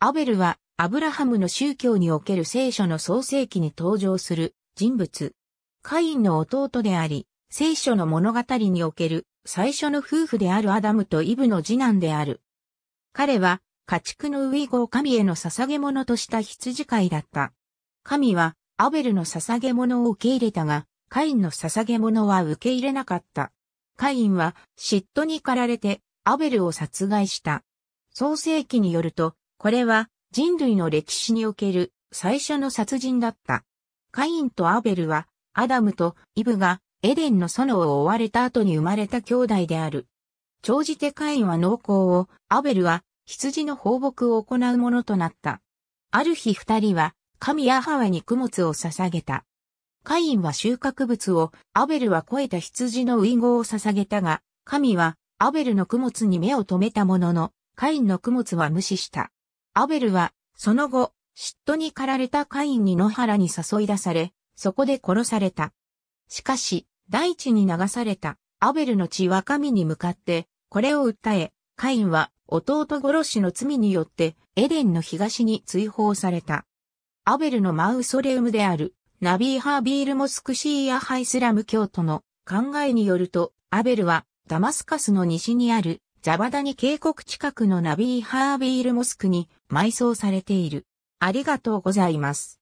アベルは、アブラハムの宗教における聖書の創世記に登場する人物。カインの弟であり、聖書の物語における最初の夫婦であるアダムとイブの次男である。彼は、家畜のウイゴを神への捧げ物とした羊飼いだった。神は、アベルの捧げ物を受け入れたが、カインの捧げ物は受け入れなかった。カインは嫉妬に駆られてアベルを殺害した。創世記によると、これは人類の歴史における最初の殺人だった。カインとアベルは、アダムとイブがエデンの園を追われた後に生まれた兄弟である。長じてカインは農耕を、アベルは羊の放牧を行うものとなった。ある日二人は、神やハワに供物を捧げた。カインは収穫物を、アベルは肥えた羊のウンゴを捧げたが、神は、アベルの供物に目を留めたものの、カインの供物は無視した。アベルは、その後、嫉妬に駆られたカインに野原に誘い出され、そこで殺された。しかし、大地に流された、アベルの血は神に向かって、これを訴え、カインは弟殺しの罪によってエデンの東に追放された。アベルのマウソレウムであるナビーハービールモスクシーアハイスラム教徒の考えによると、アベルはダマスカスの西にあるザバダニ渓谷近くのナビーハービールモスクに埋葬されている。ありがとうございます。